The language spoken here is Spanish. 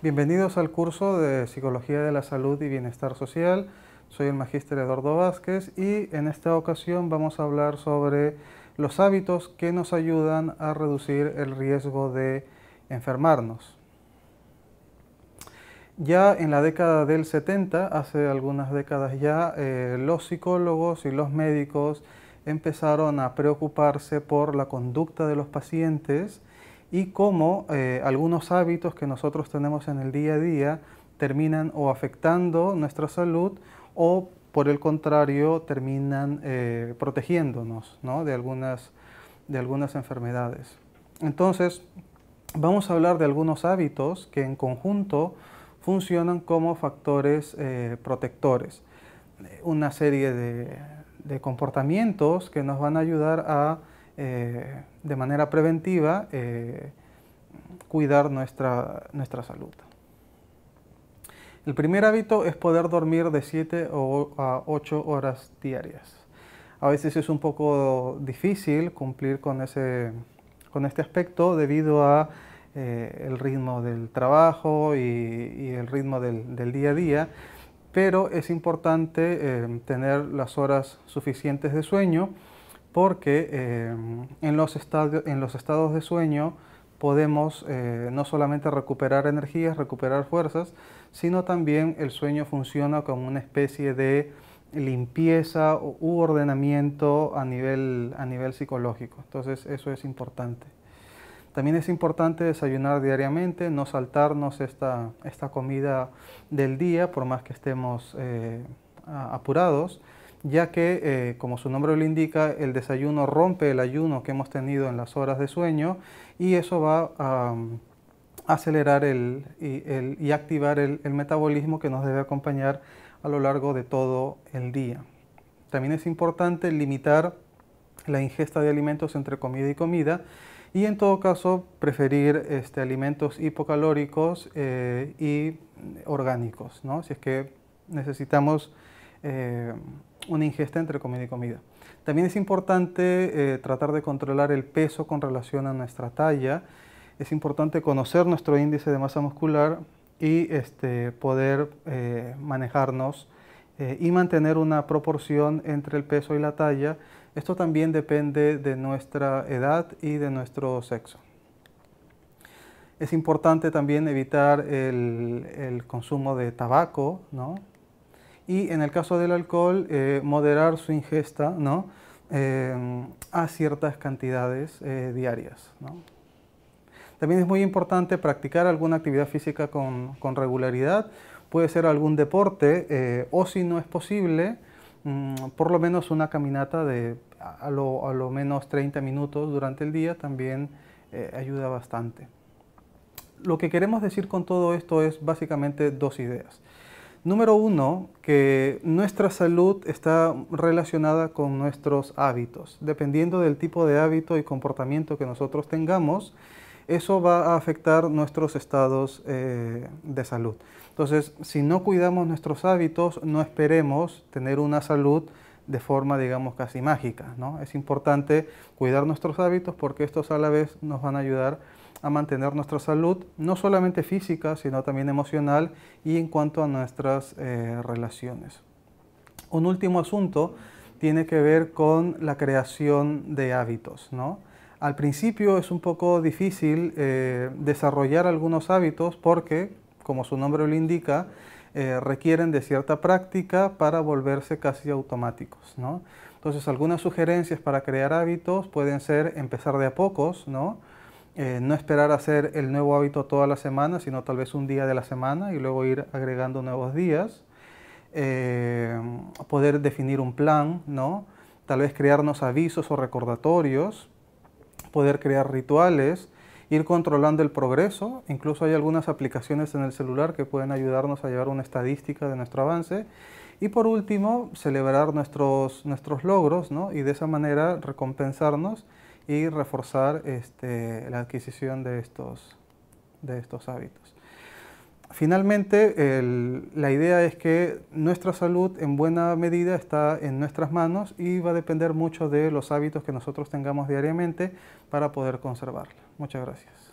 Bienvenidos al curso de Psicología de la Salud y Bienestar Social. Soy el magíster Eduardo Vázquez y en esta ocasión vamos a hablar sobre los hábitos que nos ayudan a reducir el riesgo de enfermarnos. Ya en la década del 70, hace algunas décadas ya, eh, los psicólogos y los médicos empezaron a preocuparse por la conducta de los pacientes y cómo eh, algunos hábitos que nosotros tenemos en el día a día terminan o afectando nuestra salud o por el contrario terminan eh, protegiéndonos de, algunas, de algunas enfermedades. Entonces, vamos a hablar de algunos hábitos que en conjunto funcionan como factores eh, protectores. Una serie de comportamientos que nos van a ayudar a eh, de manera preventiva eh, cuidar nuestra, salud. El primer hábito es poder dormir de 7 a 8 horas diarias. A veces es un poco difícil cumplir con, ese, este aspecto debido a eh, el ritmo del trabajo y, el ritmo del, día a día, pero es importante tener las horas suficientes de sueño porque em, en, los en, estados de sueño podemos eh, no solamente recuperar energías, recuperar fuerzas, sino también el sueño funciona como una especie de limpieza u ordenamiento a nivel, a nivel psicológico. Entonces eso es importante. También es importante desayunar diariamente, no saltarnos esta, comida del día, por más que estemos eh, apurados ya que, eh, como su nombre lo indica, el desayuno rompe el ayuno que hemos tenido en las horas de sueño y eso va a um, acelerar el, y, activar el, metabolismo que nos debe acompañar a lo largo de todo el día. También es importante limitar la ingesta de alimentos entre comida y comida y en todo caso preferir este, alimentos hipocalóricos eh, y orgánicos, si es que necesitamos eh, una ingesta entre comida y comida. También es importante eh, tratar de controlar el peso con relación a nuestra talla. Es importante conocer nuestro índice de masa muscular y este, poder eh, manejarnos eh, y mantener una proporción entre el peso y la talla. Esto también depende de nuestra edad y de nuestro sexo. Es importante también evitar el, consumo de tabaco, ¿no? y en el caso del alcohol eh, moderar su ingesta eh, a ciertas cantidades eh, diarias. También es muy importante practicar alguna actividad física con, regularidad, puede ser algún deporte o si no es posible, mm, por lo menos una caminata de a lo, menos 30 minutos durante el día también ayuda bastante. Lo que queremos decir con todo esto es básicamente dos ideas. Número uno, que nuestra salud está relacionada con nuestros hábitos. Dependiendo del tipo de hábito y comportamiento que nosotros tengamos, eso va a afectar nuestros estados eh, de salud. Entonces, si no cuidamos nuestros hábitos, no esperemos tener una salud de forma, digamos, casi mágica. ¿no? Es importante cuidar nuestros hábitos porque estos a la vez nos van a ayudar a mantener nuestra salud, no solamente física, sino también emocional y en cuanto a nuestras eh, relaciones. Un último asunto tiene que ver con la creación de hábitos. ¿no? Al principio es un poco difícil eh, desarrollar algunos hábitos porque, como su nombre lo indica, eh, requieren de cierta práctica para volverse casi automáticos. ¿no? Entonces, algunas sugerencias para crear hábitos pueden ser empezar de a pocos, eh, no esperar a hacer el nuevo hábito toda la semana, sino tal vez un día de la semana y luego ir agregando nuevos días. Eh, poder definir un plan, ¿no? Tal vez crearnos avisos o recordatorios, poder crear rituales, ir controlando el progreso. Incluso hay algunas aplicaciones en el celular que pueden ayudarnos a llevar una estadística de nuestro avance. Y por último, celebrar nuestros, logros, Y de esa manera recompensarnos y reforzar este, la adquisición de estos, de estos hábitos. Finalmente, la idea es que nuestra salud en buena medida está en nuestras manos y va a depender mucho de los hábitos que nosotros tengamos diariamente para poder conservarla. Muchas gracias.